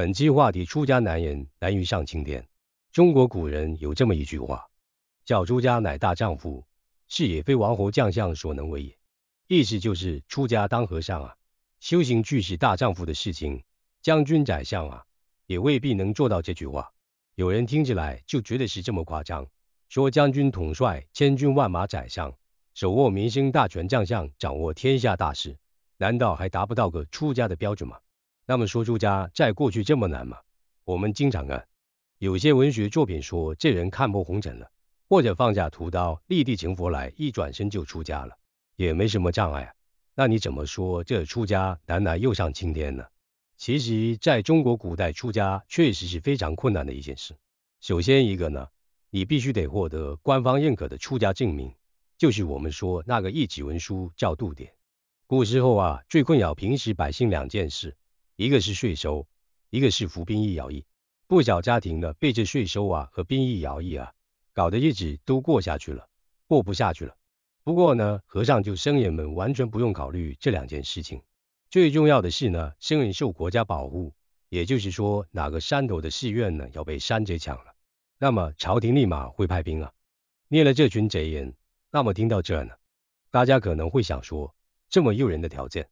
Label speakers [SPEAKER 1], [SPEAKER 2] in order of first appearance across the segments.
[SPEAKER 1] 本期话题：出家男人难于上青天。中国古人有这么一句话，叫“出家乃大丈夫，事也非王侯将相所能为也”。意思就是出家当和尚啊，修行俱是大丈夫的事情，将军、宰相啊，也未必能做到。这句话，有人听起来就觉得是这么夸张，说将军统帅千军万马，宰相手握民生大权，将相掌握天下大事，难道还达不到个出家的标准吗？那么说，出家在过去这么难吗？我们经常啊，有些文学作品说这人看破红尘了，或者放下屠刀立地成佛来，一转身就出家了，也没什么障碍啊。那你怎么说这出家难难又上青天呢？其实，在中国古代，出家确实是非常困难的一件事。首先一个呢，你必须得获得官方认可的出家证明，就是我们说那个一纸文书叫度牒。古时候啊，最困扰平时百姓两件事。一个是税收，一个是服兵役、徭役，不少家庭呢，被这税收啊和兵役、徭役啊搞得日子都过下去了，过不下去了。不过呢，和尚就僧人们完全不用考虑这两件事情。最重要的是呢，僧人受国家保护，也就是说，哪个山头的寺院呢要被山贼抢了，那么朝廷立马会派兵啊灭了这群贼人。那么听到这呢，大家可能会想说，这么诱人的条件。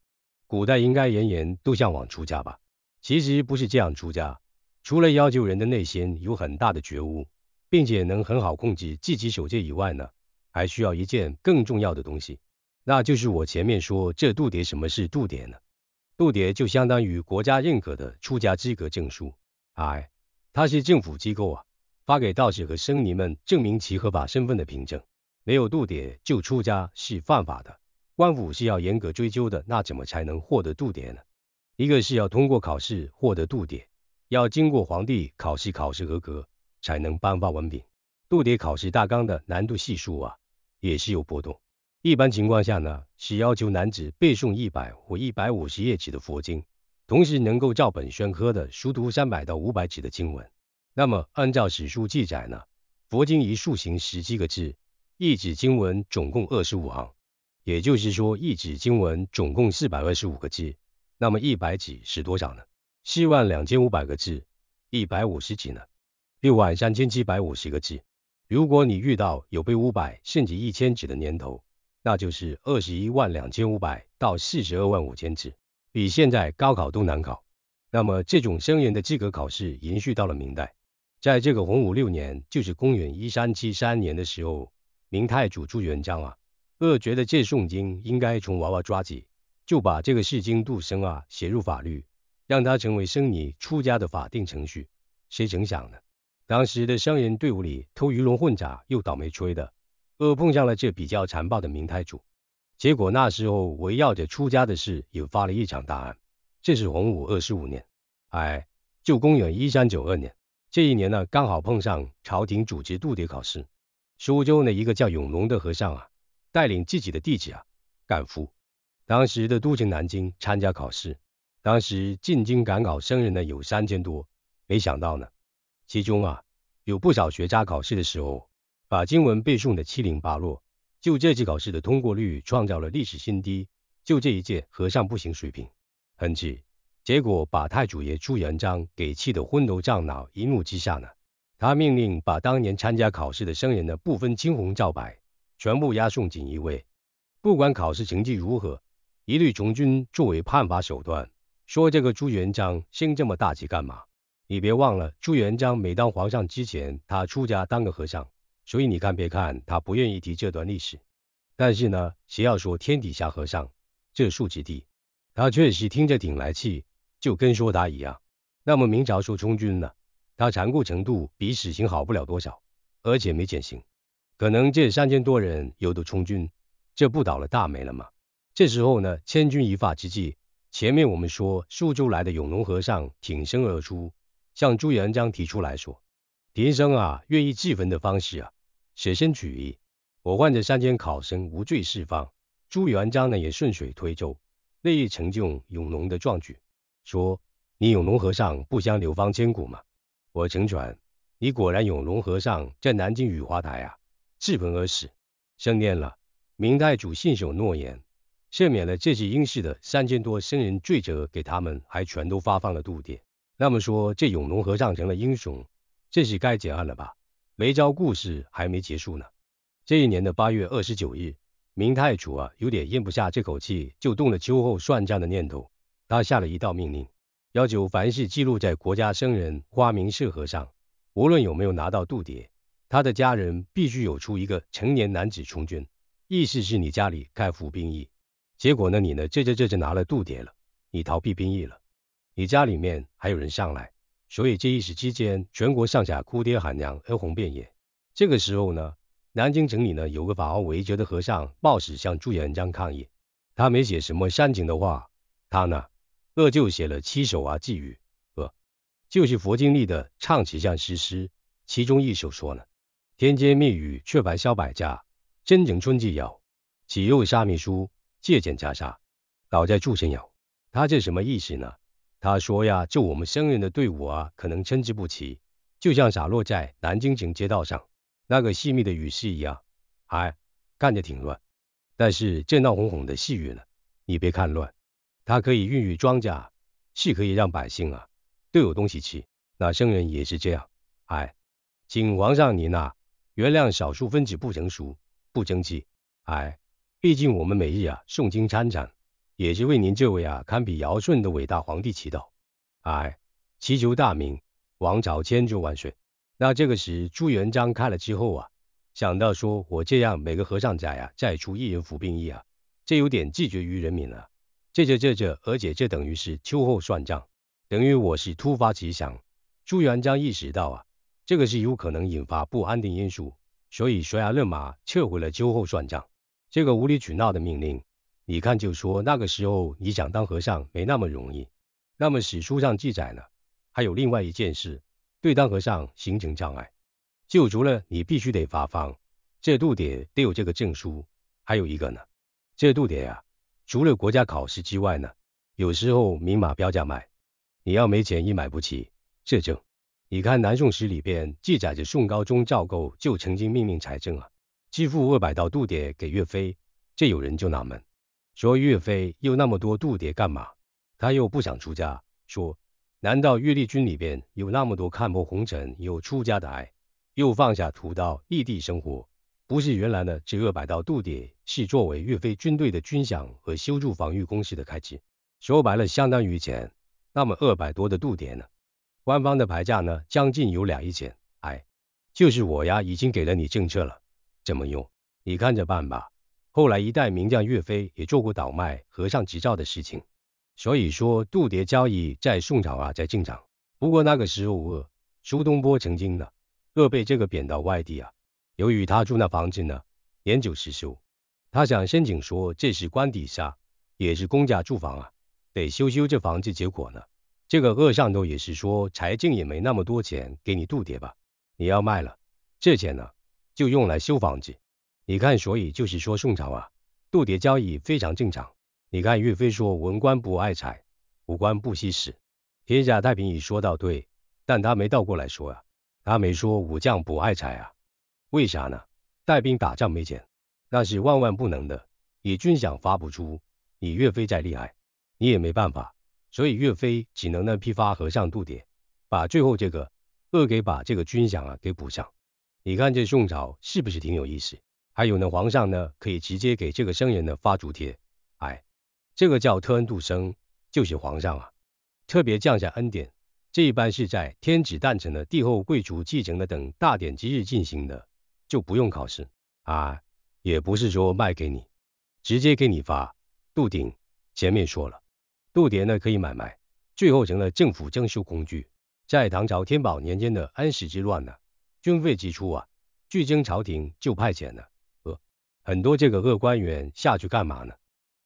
[SPEAKER 1] 古代应该人人都向往出家吧？其实不是这样出家，除了要求人的内心有很大的觉悟，并且能很好控制自己守戒以外呢，还需要一件更重要的东西，那就是我前面说这度牒什么是度牒呢？度牒就相当于国家认可的出家资格证书，哎，它是政府机构啊，发给道士和僧尼们证明其合法身份的凭证，没有度牒就出家是犯法的。官府是要严格追究的，那怎么才能获得度牒呢？一个是要通过考试获得度牒，要经过皇帝考试，考试合格才能颁发文凭。度牒考试大纲的难度系数啊，也是有波动。一般情况下呢，是要求男子背诵一百或一百五十页纸的佛经，同时能够照本宣科的熟读三百到五百纸的经文。那么，按照史书记载呢，佛经一竖行十七个字，一纸经文总共二十五行。也就是说，一纸经文总共四百二十五个字，那么一百纸是多少呢？四万两千五百个字，一百五十纸呢？六万三千七百五十个字。如果你遇到有背五百甚至一千纸的年头，那就是二十一万两千五百到四十二万五千字，比现在高考都难考。那么这种生源的资格考试延续到了明代，在这个洪武六年，就是公元一三七三年的时候，明太祖朱元璋啊。恶觉得这诵经应该从娃娃抓起，就把这个试经度生啊写入法律，让他成为僧尼出家的法定程序。谁曾想呢？当时的商人队伍里偷鱼龙混杂，又倒霉催的，恶碰上了这比较残暴的明太祖。结果那时候围绕着出家的事，也发了一场大案。这是洪武二十五年，哎，就公元一三九二年。这一年呢，刚好碰上朝廷组织度牒考试，苏州的一个叫永隆的和尚啊。带领自己的弟子啊赶赴当时的都城南京参加考试。当时进京赶考生人呢有三千多，没想到呢，其中啊有不少学渣。考试的时候把经文背诵的七零八落，就这次考试的通过率创造了历史新低，就这一届和尚不行水平，很气。结果把太祖爷朱元璋给气得昏头胀脑，一怒之下呢，他命令把当年参加考试的生人呢不分青红皂白。全部押送锦衣卫，不管考试成绩如何，一律从军作为判罚手段。说这个朱元璋心这么大气干嘛？你别忘了，朱元璋每当皇上之前，他出家当个和尚，所以你看，别看他不愿意提这段历史，但是呢，谁要说天底下和尚这素质低，他确实听着挺来气，就跟说他一样。那么明朝说充军呢，他残酷程度比死刑好不了多少，而且没减刑。可能这三千多人有的充军，这不倒了大霉了吗？这时候呢，千钧一发之际，前面我们说苏州来的永隆和尚挺身而出，向朱元璋提出来说：“天生啊，愿意自焚的方式啊，舍身取义，我换这三千考生无罪释放。”朱元璋呢也顺水推舟，乐意成就永隆的壮举，说：“你永隆和尚不相流芳千古吗？”我成全你，果然永隆和尚在南京雨花台啊。自焚而死，生念了。明太祖信守诺言，赦免了这些应试的三千多僧人罪责，给他们还全都发放了度牒。那么说这永隆和尚成了英雄，这是该结案了吧？没招故事还没结束呢。这一年的八月二十九日，明太祖啊有点咽不下这口气，就动了秋后算账的念头。他下了一道命令，要求凡是记录在国家僧人花名册和尚，无论有没有拿到度牒。他的家人必须有出一个成年男子从军，意思是你家里该服兵役。结果呢，你呢这这这这拿了渡牒了，你逃避兵役了。你家里面还有人上来，所以这一时期间，全国上下哭爹喊娘，哀鸿遍野。这个时候呢，南京城里呢有个法号韦爵的和尚，冒死向朱元璋抗议。他没写什么煽情的话，他呢，呃就写了七首啊寄语，呃就是佛经里的唱起像诗诗，其中一首说呢。天街密雨却白萧百家，真景春季遥，岂又沙秘书借鉴袈裟？倒在柱前遥，他这什么意思呢？他说呀，就我们生人的队伍啊，可能参差不齐，就像洒落在南京城街道上那个细密的雨丝一样，哎，看着挺乱。但是这闹哄哄的细雨呢，你别看乱，它可以孕育庄稼，是可以让百姓啊都有东西吃。那生人也是这样，哎，请皇上您呐。原谅少数分子不成熟、不争气。哎，毕竟我们每日啊诵经参禅，也是为您这位啊堪比尧舜的伟大皇帝祈祷。哎，祈求大明王朝千秋万岁。那这个时朱元璋看了之后啊，想到说我这样每个和尚家呀再出一人服兵役啊，这有点拒绝于人民了。这这这这，而且这等于是秋后算账，等于我是突发奇想。朱元璋意识到啊。这个是有可能引发不安定因素，所以索亚勒马撤回了“秋后算账”这个无理取闹的命令。你看，就说那个时候你想当和尚没那么容易。那么史书上记载呢，还有另外一件事，对当和尚形成障碍。就除了你必须得发方，这度牒得有这个证书。还有一个呢，这度牒啊，除了国家考试之外呢，有时候明码标价卖，你要没钱也买不起。这证。你看南宋史里边记载着，宋高宗赵构就曾经命令财政啊支付二百道度牒给岳飞。这有人就纳闷，说岳飞又那么多度牒干嘛？他又不想出家。说难道岳立军里边有那么多看破红尘又出家的？爱，又放下屠刀异地生活？不是原来的这二百道度牒是作为岳飞军队的军饷和修筑防御工事的开支。说白了，相当于钱。那么二百多的度牒呢？官方的牌价呢，将近有两亿钱。哎，就是我呀，已经给了你政策了，怎么用？你看着办吧。后来一代名将岳飞也做过倒卖和尚执照的事情，所以说度牒交易在宋朝啊在正常。不过那个时候，呃，苏东坡曾经呢，呃被这个贬到外地啊，由于他住那房子呢年久失修，他想申请说这是官邸下，也是公家住房啊，得修修这房子，结果呢。这个恶上头也是说，柴进也没那么多钱给你渡牒吧，你要卖了，这钱呢就用来修房子。你看，所以就是说宋朝啊，渡牒交易非常正常。你看岳飞说文官不爱财，武官不惜死，天下太平已说到对，但他没倒过来说啊，他没说武将不爱财啊，为啥呢？带兵打仗没钱，那是万万不能的，你军饷发不出，你岳飞再厉害，你也没办法。所以岳飞只能呢批发和尚度牒，把最后这个饿给把这个军饷啊给补上。你看这宋朝是不是挺有意思？还有呢，皇上呢可以直接给这个僧人呢发竹帖，哎，这个叫特恩度生，就是皇上啊特别降下恩典。这一般是在天子诞辰的、帝后贵族继承的等大典之日进行的，就不用考试啊，也不是说卖给你，直接给你发杜鼎前面说了。度牒呢可以买卖，最后成了政府征收工具。在唐朝天宝年间的安史之乱呢，军费支出啊，据征朝廷就派遣了呃很多这个恶官员下去干嘛呢？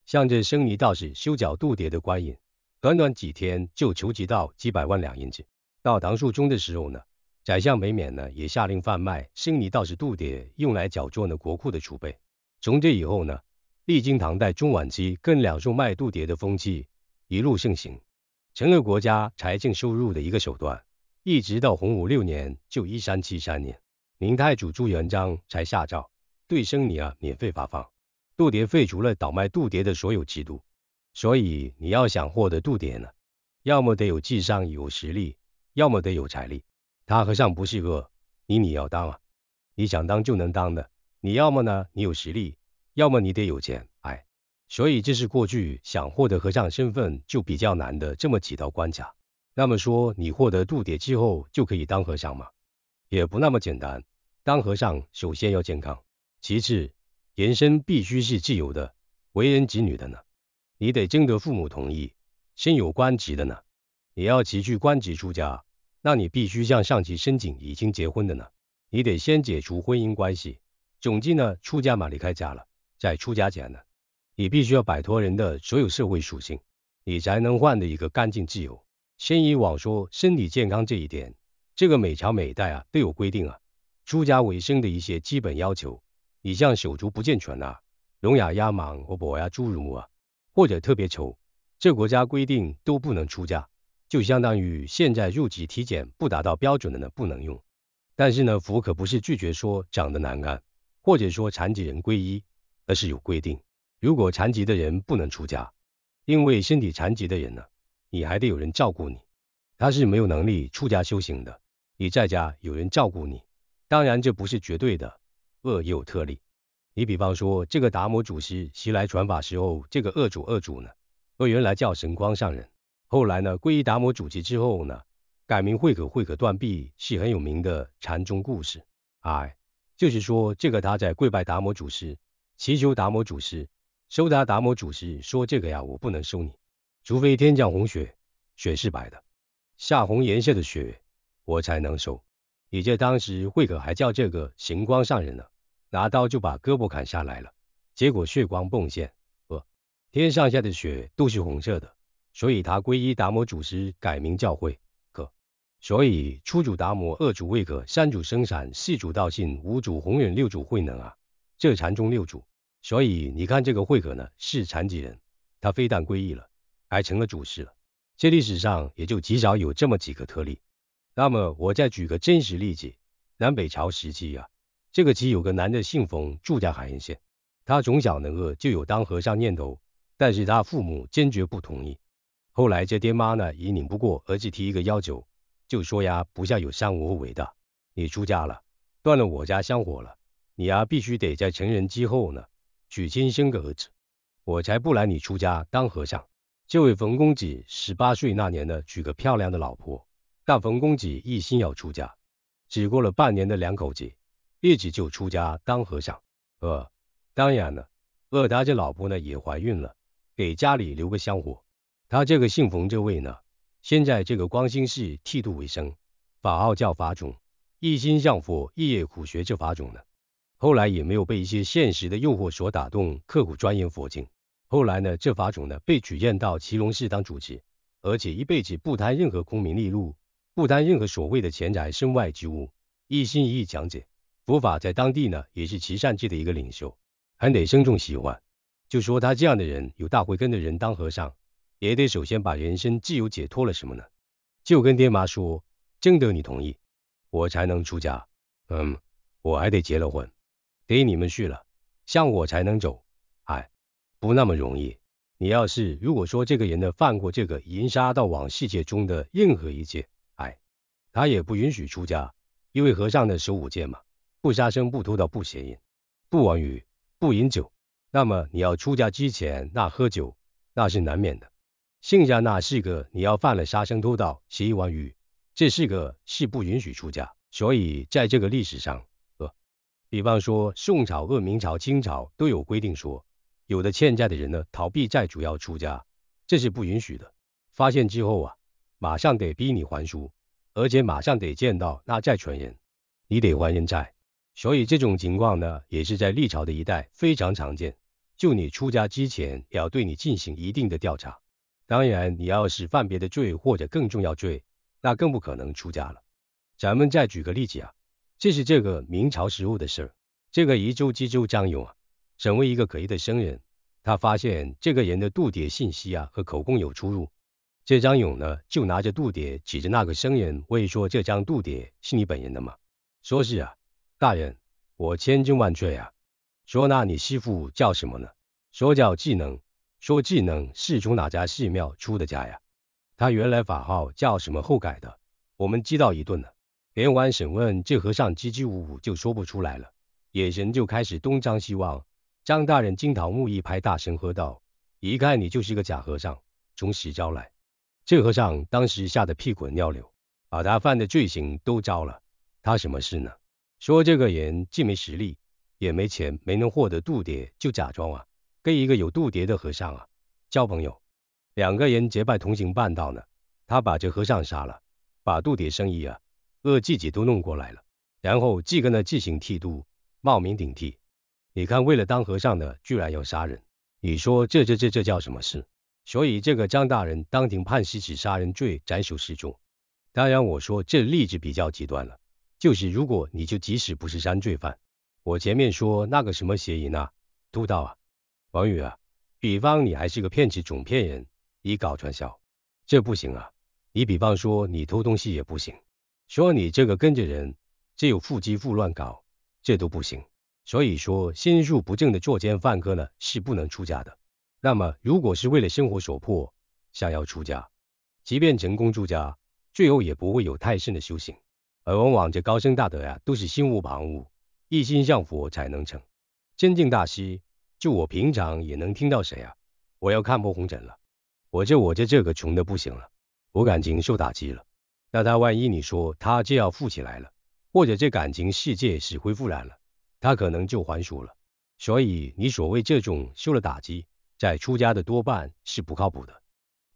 [SPEAKER 1] 像这生尼道士修脚度牒的官银，短短几天就筹集到几百万两银子。到唐肃宗的时候呢，宰相北冕呢也下令贩卖生尼道士度牒，用来缴作呢国库的储备。从这以后呢，历经唐代中晚期更两宋卖度牒的风气。一路盛行，成了国家财政收入的一个手段，一直到洪武六年，就一三七三年，明太祖朱元璋才下诏对生米啊免费发放，度牒废除了倒卖度牒的所有制度。所以你要想获得度牒呢，要么得有智商有实力，要么得有财力。他和尚不是恶，你你要当啊，你想当就能当的，你要么呢，你有实力，要么你得有钱。所以这是过去想获得和尚身份就比较难的这么几道关卡。那么说，你获得度牒之后就可以当和尚吗？也不那么简单。当和尚首先要健康，其次，人生必须是自由的。为人子女的呢，你得征得父母同意；身有官职的呢，你要辞去官职出家。那你必须向上级申请。已经结婚的呢，你得先解除婚姻关系。总之呢，出家嘛，离开家了。在出家前呢。你必须要摆脱人的所有社会属性，你才能换的一个干净自由。先以往说身体健康这一点，这个每朝每代啊都有规定啊，出家为生的一些基本要求。你像手足不健全啊，聋哑、哑盲或跛呀、侏儒啊，或者特别丑，这国家规定都不能出家，就相当于现在入籍体检不达到标准的呢不能用。但是呢，佛可不是拒绝说长得难看，或者说残疾人皈依，而是有规定。如果残疾的人不能出家，因为身体残疾的人呢，你还得有人照顾你，他是没有能力出家修行的。你在家有人照顾你，当然这不是绝对的，也有特例。你比方说，这个达摩祖师袭来传法时候，这个恶主恶主呢，恶原来叫神光上人，后来呢皈依达摩祖师之后呢，改名慧可，慧可断臂是很有名的禅宗故事。哎，就是说这个他在跪拜达摩祖师，祈求达摩祖师。收达达摩祖师说：“这个呀，我不能收你，除非天降红雪，雪是白的，下红颜色的雪，我才能收。你这当时慧可还叫这个行光上人呢，拿刀就把胳膊砍下来了，结果血光迸现，呃，天上下的雪都是红色的，所以他皈依达摩祖师，改名叫慧可。所以初祖达摩，二祖慧可，三祖生产，四祖道信，五祖弘忍，六祖慧能啊，这禅宗六祖。”所以你看，这个慧可呢是残疾人，他非但皈依了，还成了主事了。这历史上也就极少有这么几个特例。那么我再举个真实例子：南北朝时期啊，这个期有个男的姓冯，住在海盐县。他从小能饿就有当和尚念头，但是他父母坚决不同意。后来这爹妈呢也拧不过儿子，提一个要求，就说呀：不孝有三无后为大，你出家了，断了我家香火了，你呀必须得在成人之后呢。娶亲生个儿子，我才不拦你出家当和尚。这位冯公子十八岁那年呢，娶个漂亮的老婆，但冯公子一心要出家，只过了半年的两口子，一即就出家当和尚。呃，当然了，二他这老婆呢也怀孕了，给家里留个香火。他这个姓冯这位呢，现在这个光兴寺剃度为生，法号叫法种，一心向佛，日夜苦学这法种呢。后来也没有被一些现实的诱惑所打动，刻苦钻研佛经。后来呢，这法种呢被举荐到祁隆寺当主持，而且一辈子不贪任何功名利禄，不贪任何所谓的钱财身外之物，一心一意讲解佛法，在当地呢也是慈善界的一个领袖，还得深重喜欢。就说他这样的人有大慧根的人当和尚，也得首先把人生自由解脱了什么呢？就跟爹妈说，征得你同意，我才能出家。嗯，我还得结了婚。给你们去了，像我才能走，哎，不那么容易。你要是如果说这个人的犯过这个淫杀盗网世界中的任何一戒，哎，他也不允许出家，因为和尚的十五戒嘛，不杀生、不偷盗、不邪淫、不妄语、不饮酒。那么你要出家之前，那喝酒那是难免的。剩下那四个你要犯了杀生、偷盗、邪淫、妄语，这四个是不允许出家。所以在这个历史上。比方说，宋朝、鄂明朝、清朝都有规定说，有的欠债的人呢，逃避债主要出家，这是不允许的。发现之后啊，马上得逼你还书，而且马上得见到那债权人，你得还人债。所以这种情况呢，也是在历朝的一代非常常见。就你出家之前，也要对你进行一定的调查。当然，你要是犯别的罪或者更重要罪，那更不可能出家了。咱们再举个例子啊。这是这个明朝时候的事儿。这个宜州知州张勇啊，审问一个可疑的僧人，他发现这个人的度牒信息啊和口供有出入。这张勇呢，就拿着度牒指着那个僧人，问说：“这张度牒是你本人的吗？”说：“是啊，大人，我千真万确啊。”说：“那你师傅叫什么呢？”说：“叫技能。”说：“技能是从哪家寺庙出的家呀？”他原来法号叫什么后改的？我们激到一顿了。连环审问，这和尚支支吾吾就说不出来了，眼神就开始东张西望。张大人金桃木一拍，大声喝道：“一看你就是个假和尚，从实招来！”这和尚当时吓得屁滚尿流，把他犯的罪行都招了。他什么事呢？说这个人既没实力，也没钱，没能获得渡牒，就假装啊，跟一个有渡牒的和尚啊交朋友，两个人结拜同行半道呢。他把这和尚杀了，把渡牒生意啊。恶自己都弄过来了，然后继个那自行剃度冒名顶替，你看为了当和尚的居然要杀人，你说这这这这叫什么事？所以这个张大人当庭判十指杀人罪，斩首示众。当然我说这例子比较极端了，就是如果你就即使不是三罪犯，我前面说那个什么邪淫啊、督道啊、王宇啊，比方你还是个骗子总骗人，你搞传销这不行啊，你比方说你偷东西也不行。说你这个跟着人，这有富肌富乱搞，这都不行。所以说心术不正的作奸犯科呢，是不能出家的。那么如果是为了生活所迫想要出家，即便成功出家，最后也不会有太深的修行，而往往这高深大德呀，都是心无旁骛，一心向佛才能成。真正大师，就我平常也能听到谁啊？我要看破红尘了。我这我这这个穷的不行了，我感情受打击了。那他万一你说他就要富起来了，或者这感情世界死灰复燃了，他可能就还俗了。所以你所谓这种受了打击在出家的多半是不靠谱的，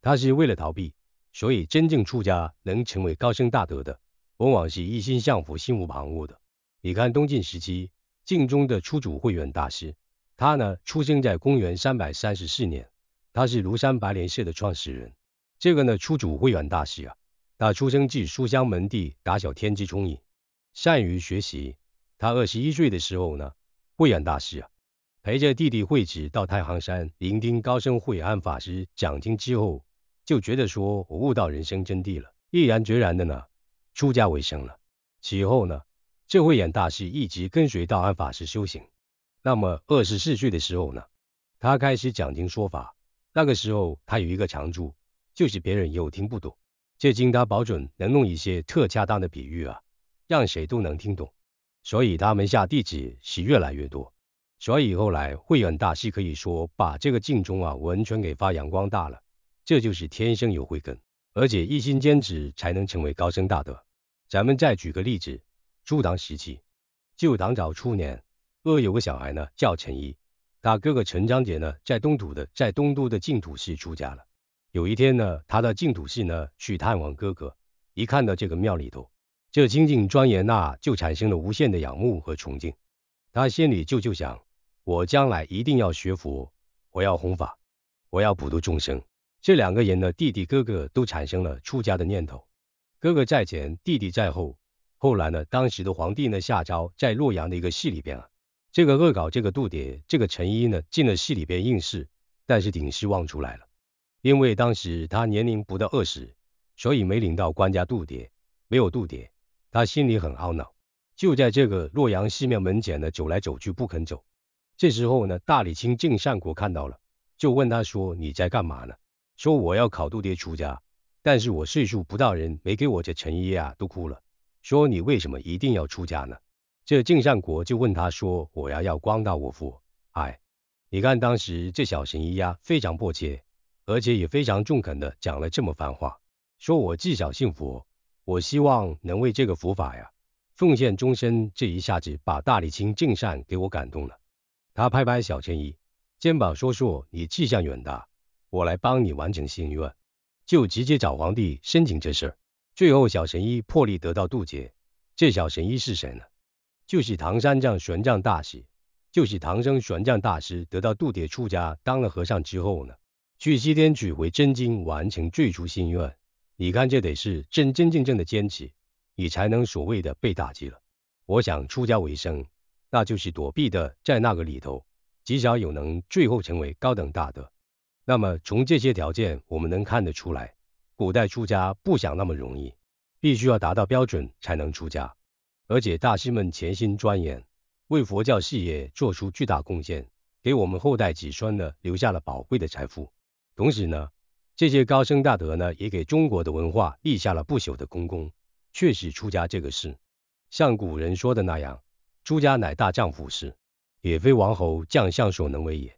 [SPEAKER 1] 他是为了逃避。所以真正出家能成为高僧大德的，往往是一心向佛、心无旁骛的。你看东晋时期晋中的出主慧远大师，他呢出生在公元三百三十四年，他是庐山白莲社的创始人。这个呢出主慧远大师啊。他出生自书香门第，打小天资聪颖，善于学习。他二十一岁的时候呢，慧安大师啊，陪着弟弟慧子到太行山聆听高僧慧安法师讲经之后，就觉得说我悟到人生真谛了，毅然决然的呢，出家为僧了。其后呢，这慧眼大师一直跟随道安法师修行。那么二十四岁的时候呢，他开始讲经说法。那个时候他有一个长处，就是别人又听不懂。这经他保准能弄一些特恰当的比喻啊，让谁都能听懂。所以他门下弟子是越来越多。所以后来慧远大师可以说把这个净宗啊完全给发扬光大了。这就是天生有慧根，而且一心坚持才能成为高僧大德。咱们再举个例子，朱唐时期，旧唐早初年，呃有个小孩呢叫陈毅，他哥哥陈章杰呢在东土的在东都的净土寺出家了。有一天呢，他的净土寺呢去探望哥哥，一看到这个庙里头，这清净庄严呐，就产生了无限的仰慕和崇敬。他心里就就想，我将来一定要学佛，我要弘法，我要普度众生。这两个人呢，弟弟哥哥都产生了出家的念头。哥哥在前，弟弟在后。后来呢，当时的皇帝呢下诏在洛阳的一个系里边啊，这个恶搞这个杜蝶这个陈一呢进了系里边应试，但是挺失望出来了。因为当时他年龄不到二十，所以没领到官家度牒，没有度牒，他心里很懊恼。就在这个洛阳寺庙门前呢，走来走去不肯走。这时候呢，大理卿净善国看到了，就问他说：“你在干嘛呢？”说：“我要考度牒出家，但是我岁数不到人，没给我这陈衣啊，都哭了。说你为什么一定要出家呢？”这净善国就问他说：“我呀，要光大我佛，哎，你看当时这小神医呀，非常迫切。而且也非常中肯的讲了这么番话，说我既小信佛，我希望能为这个佛法呀奉献终身。这一下子把大理清净善给我感动了，他拍拍小神医肩膀说：“说你志向远大，我来帮你完成心愿，就直接找皇帝申请这事儿。”最后小神医破例得到渡劫。这小神医是谁呢？就是唐三藏玄奘大师，就是唐僧玄奘大师得到渡劫出家当了和尚之后呢。去西天取回真经，完成最初心愿。你看，这得是真真正正的坚持，你才能所谓的被打击了。我想出家为生，那就是躲避的，在那个里头，极少有能最后成为高等大的。那么，从这些条件，我们能看得出来，古代出家不想那么容易，必须要达到标准才能出家。而且，大师们潜心钻研，为佛教事业做出巨大贡献，给我们后代子孙呢留下了宝贵的财富。同时呢，这些高僧大德呢，也给中国的文化立下了不朽的功功。确实，出家这个事，像古人说的那样，出家乃大丈夫事，也非王侯将相所能为也。